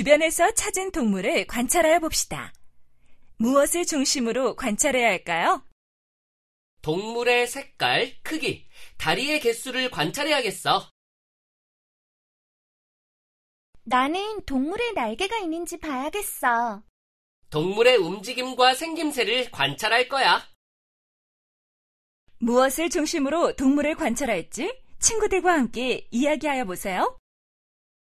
주변에서 찾은 동물을 관찰하여 봅시다. 무엇을 중심으로 관찰해야 할까요? 동물의 색깔, 크기, 다리의 개수를 관찰해야겠어. 나는 동물의 날개가 있는지 봐야겠어. 동물의 움직임과 생김새를 관찰할 거야. 무엇을 중심으로 동물을 관찰할지 친구들과 함께 이야기하여 보세요.